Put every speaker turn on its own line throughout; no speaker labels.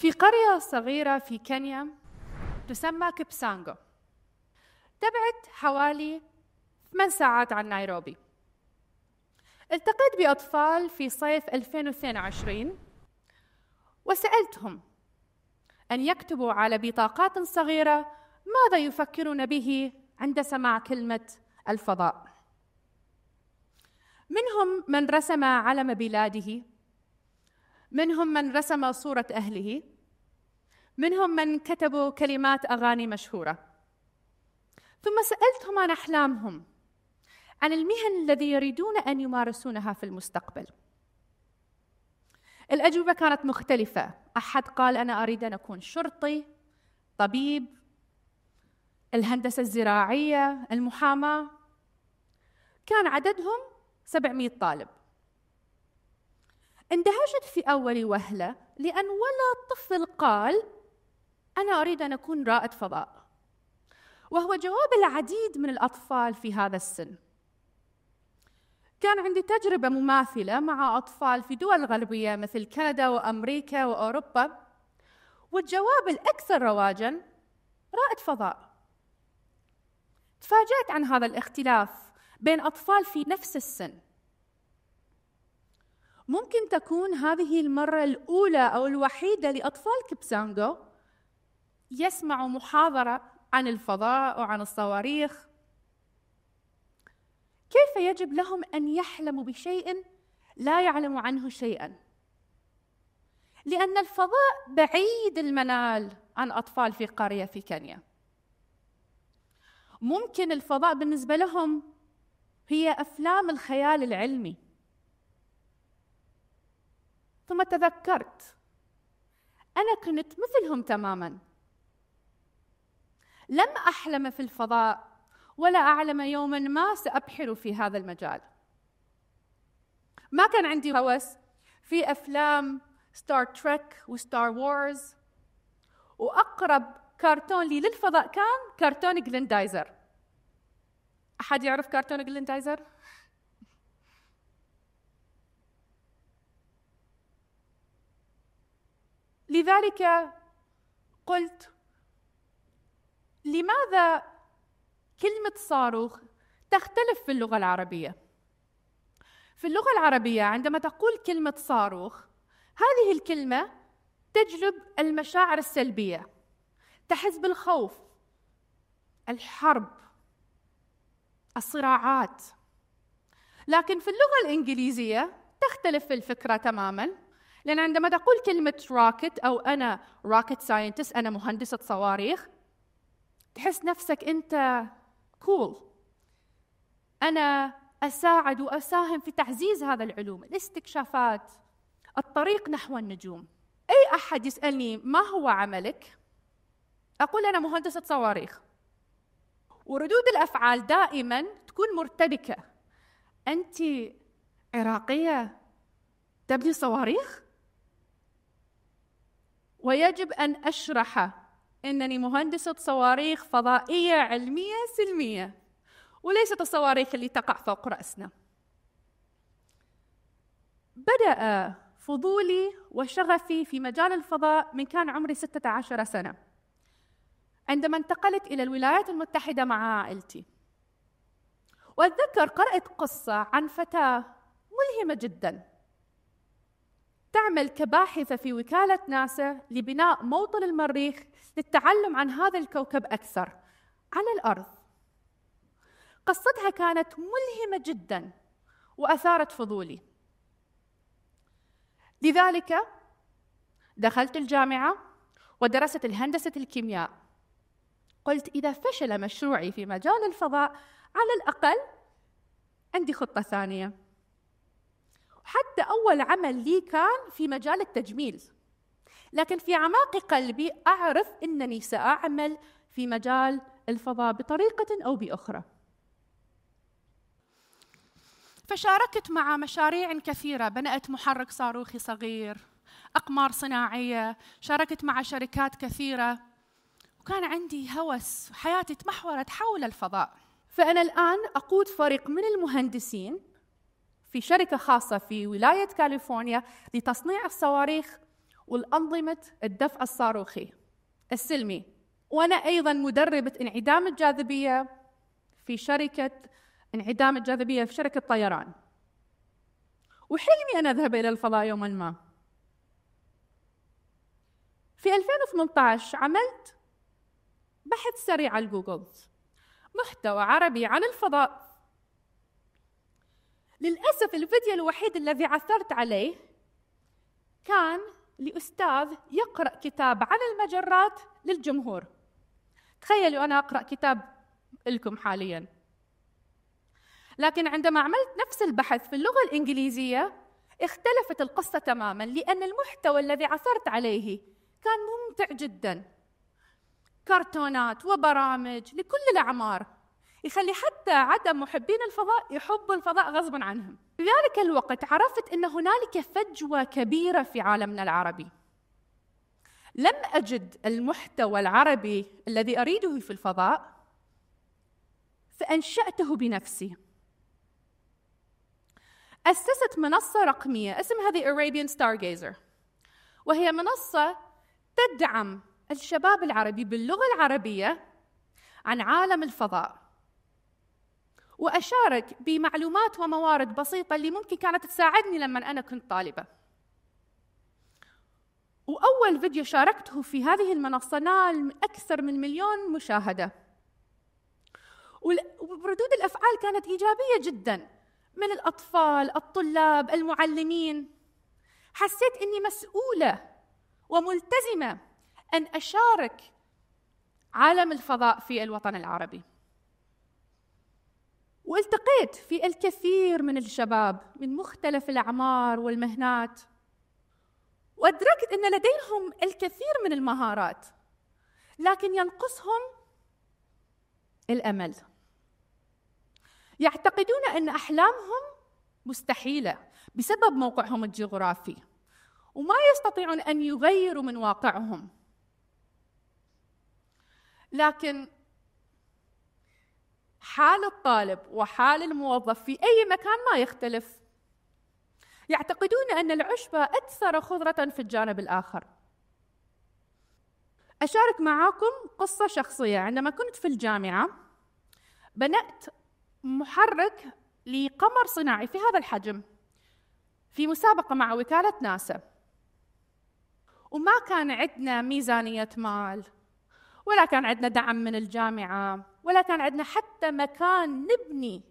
في قرية صغيرة في كينيا تسمى كبسانغو تبعد حوالي 8 ساعات عن نيروبي التقيت بأطفال في صيف 2022 وسألتهم أن يكتبوا على بطاقات صغيرة ماذا يفكرون به عند سماع كلمة الفضاء منهم من رسم علم بلاده منهم من رسم صورة أهله منهم من كتبوا كلمات أغاني مشهورة ثم سألتهم عن أحلامهم عن المهن الذي يريدون أن يمارسونها في المستقبل الأجوبة كانت مختلفة أحد قال أنا أريد أن أكون شرطي طبيب الهندسة الزراعية المحاماة كان عددهم 700 طالب اندهشت في أول وهلة لأن ولا طفل قال أنا أريد أن أكون رائد فضاء وهو جواب العديد من الأطفال في هذا السن كان عندي تجربة مماثلة مع أطفال في دول غربية مثل كندا وأمريكا وأوروبا والجواب الأكثر رواجاً رائد فضاء تفاجأت عن هذا الاختلاف بين أطفال في نفس السن ممكن تكون هذه المرة الأولى أو الوحيدة لأطفال كبسانجو يسمعوا محاضرة عن الفضاء وعن الصواريخ كيف يجب لهم أن يحلموا بشيء لا يعلموا عنه شيئا لأن الفضاء بعيد المنال عن أطفال في قرية في كينيا ممكن الفضاء بالنسبة لهم هي أفلام الخيال العلمي ثم تذكرت أنا كنت مثلهم تماما لم أحلم في الفضاء ولا أعلم يوما ما سأبحر في هذا المجال ما كان عندي هوس في أفلام ستار تريك وستار وورز وأقرب كرتون لي للفضاء كان كرتون جلندايزر أحد يعرف كرتون جلندايزر؟ لذلك قلت لماذا كلمة صاروخ تختلف في اللغة العربية؟ في اللغة العربية عندما تقول كلمة صاروخ هذه الكلمة تجلب المشاعر السلبية تحس بالخوف الحرب الصراعات لكن في اللغة الإنجليزية تختلف الفكرة تماما لأن عندما تقول كلمة راكت أو أنا راكت ساينتست أنا مهندسة صواريخ تحس نفسك أنت كول cool. أنا أساعد وأساهم في تعزيز هذا العلوم الاستكشافات الطريق نحو النجوم أي أحد يسألني ما هو عملك أقول أنا مهندسة صواريخ وردود الأفعال دائما تكون مرتبكة أنت عراقية تبني صواريخ ويجب أن أشرح أنني مهندسة صواريخ فضائية علمية سلمية وليست الصواريخ اللي تقع فوق رأسنا بدأ فضولي وشغفي في مجال الفضاء من كان عمري 16 سنة عندما انتقلت إلى الولايات المتحدة مع عائلتي وأتذكر قرأت قصة عن فتاة ملهمة جدا تعمل كباحثة في وكالة ناسا لبناء موطن المريخ للتعلم عن هذا الكوكب أكثر على الأرض قصتها كانت ملهمة جدا وأثارت فضولي لذلك دخلت الجامعة ودرست الهندسة الكيمياء قلت إذا فشل مشروعي في مجال الفضاء على الأقل عندي خطة ثانية حتى أول عمل لي كان في مجال التجميل لكن في أعماق قلبي أعرف أنني سأعمل في مجال الفضاء بطريقة أو بأخرى فشاركت مع مشاريع كثيرة بنأت محرك صاروخي صغير أقمار صناعية شاركت مع شركات كثيرة وكان عندي هوس حياتي تمحورت حول الفضاء فأنا الآن أقود فريق من المهندسين في شركة خاصة في ولاية كاليفورنيا لتصنيع الصواريخ والأنظمة الدفع الصاروخي السلمي وأنا أيضا مدربة انعدام الجاذبية في شركة انعدام الجاذبية في شركة طيران وحلمي أن أذهب إلى الفضاء يوما ما في 2018 عملت بحث سريع على جوجل محتوى عربي عن الفضاء للأسف الفيديو الوحيد الذي عثرت عليه كان لأستاذ يقرأ كتاب عن المجرات للجمهور تخيلوا أنا أقرأ كتاب لكم حاليا لكن عندما عملت نفس البحث في اللغة الإنجليزية اختلفت القصة تماما لأن المحتوى الذي عثرت عليه كان ممتع جدا كرتونات وبرامج لكل الأعمار يخلي حتى عدم محبين الفضاء يحبوا الفضاء غصبا عنهم في ذلك الوقت عرفت أن هنالك فجوة كبيرة في عالمنا العربي لم أجد المحتوى العربي الذي أريده في الفضاء فأنشأته بنفسي أسست منصة رقمية اسمها The Arabian Stargazer وهي منصة تدعم الشباب العربي باللغة العربية عن عالم الفضاء واشارك بمعلومات وموارد بسيطه اللي ممكن كانت تساعدني لما انا كنت طالبه. واول فيديو شاركته في هذه المنصه نال اكثر من مليون مشاهده. وردود الافعال كانت ايجابيه جدا من الاطفال، الطلاب، المعلمين. حسيت اني مسؤوله وملتزمه ان اشارك عالم الفضاء في الوطن العربي. والتقيت في الكثير من الشباب من مختلف الاعمار والمهنات وادركت ان لديهم الكثير من المهارات لكن ينقصهم الامل يعتقدون ان احلامهم مستحيله بسبب موقعهم الجغرافي وما يستطيعون ان يغيروا من واقعهم لكن حال الطالب وحال الموظف في أي مكان ما يختلف يعتقدون أن العشبة أكثر خضرة في الجانب الآخر أشارك معاكم قصة شخصية عندما كنت في الجامعة بنأت محرك لقمر صناعي في هذا الحجم في مسابقة مع وكالة ناسا وما كان عندنا ميزانية مال ولا كان عندنا دعم من الجامعة ولا كان عندنا حتى مكان نبني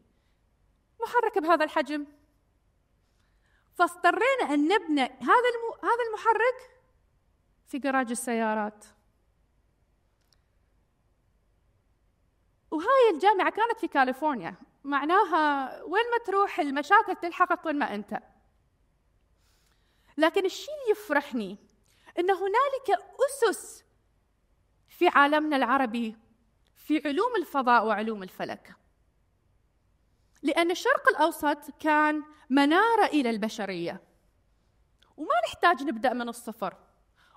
محرك بهذا الحجم فاضطرينا ان نبني هذا هذا المحرك في جراج السيارات وهاي الجامعه كانت في كاليفورنيا معناها وين ما تروح المشاكل تلحقك وين ما انت لكن الشيء اللي يفرحني ان هنالك اسس في عالمنا العربي في علوم الفضاء وعلوم الفلك لأن الشرق الأوسط كان منارة إلى البشرية وما نحتاج نبدأ من الصفر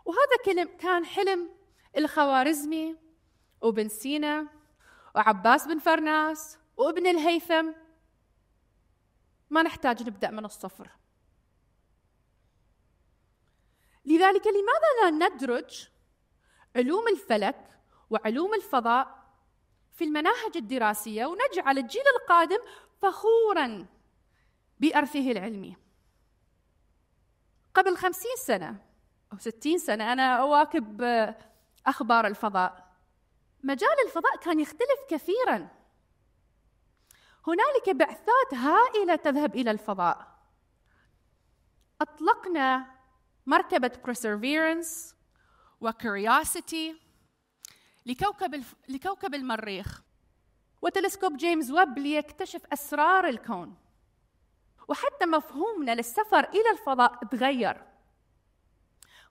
وهذا كان حلم الخوارزمي وابن سينا وعباس بن فرناس وابن الهيثم ما نحتاج نبدأ من الصفر لذلك لماذا لا ندرج علوم الفلك وعلوم الفضاء في المناهج الدراسيه ونجعل الجيل القادم فخورا بارثه العلمي قبل خمسين سنه او ستين سنه انا اواكب اخبار الفضاء مجال الفضاء كان يختلف كثيرا هنالك بعثات هائله تذهب الى الفضاء اطلقنا مركبه perseverance وكريوسيتي لكوكب, الف... لكوكب المريخ وتلسكوب جيمس ويب ليكتشف أسرار الكون وحتى مفهومنا للسفر إلى الفضاء تغير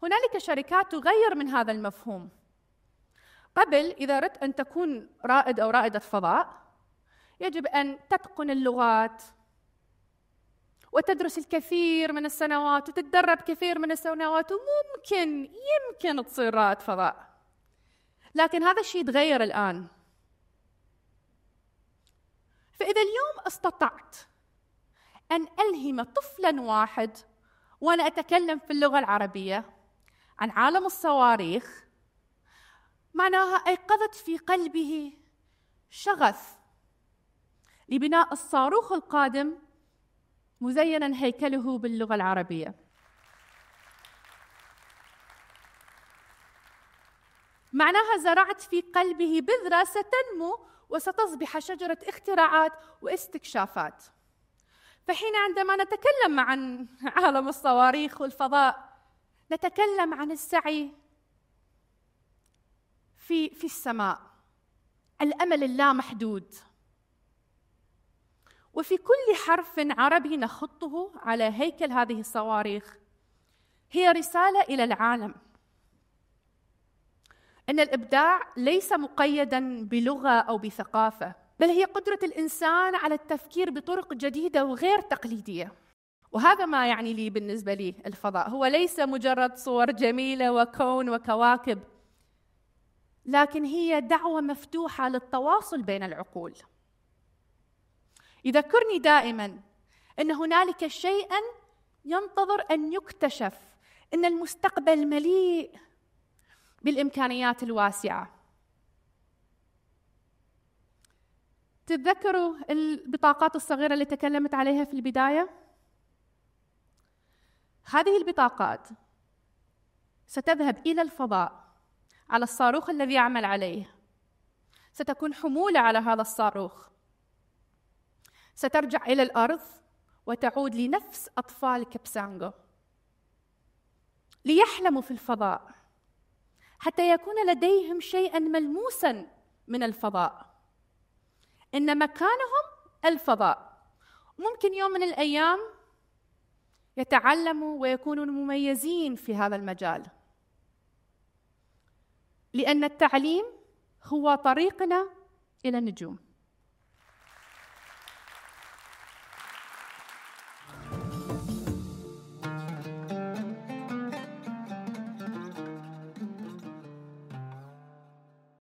هنالك شركات تغير من هذا المفهوم قبل إذا أردت أن تكون رائد أو رائدة فضاء يجب أن تتقن اللغات وتدرس الكثير من السنوات وتتدرب كثير من السنوات وممكن يمكن تصير رائد فضاء لكن هذا الشيء تغير الآن فإذا اليوم استطعت أن ألهم طفلا واحد وأنا أتكلم في اللغة العربية عن عالم الصواريخ معناها أيقظت في قلبه شغف لبناء الصاروخ القادم مزينا هيكله باللغة العربية معناها زرعت في قلبه بذره ستنمو وستصبح شجره اختراعات واستكشافات فحين عندما نتكلم عن عالم الصواريخ والفضاء نتكلم عن السعي في في السماء الامل اللامحدود وفي كل حرف عربي نخطه على هيكل هذه الصواريخ هي رساله الى العالم ان الابداع ليس مقيدا بلغه او بثقافه بل هي قدره الانسان على التفكير بطرق جديده وغير تقليديه وهذا ما يعني لي بالنسبه لي الفضاء هو ليس مجرد صور جميله وكون وكواكب لكن هي دعوه مفتوحه للتواصل بين العقول يذكرني دائما ان هنالك شيئا ينتظر ان يكتشف ان المستقبل مليء بالامكانيات الواسعه تتذكروا البطاقات الصغيره اللي تكلمت عليها في البدايه هذه البطاقات ستذهب الى الفضاء على الصاروخ الذي يعمل عليه ستكون حموله على هذا الصاروخ سترجع الى الارض وتعود لنفس اطفال كبسانجو ليحلموا في الفضاء حتى يكون لديهم شيئا ملموسا من الفضاء ان مكانهم الفضاء ممكن يوم من الايام يتعلموا ويكونوا مميزين في هذا المجال لان التعليم هو طريقنا الى النجوم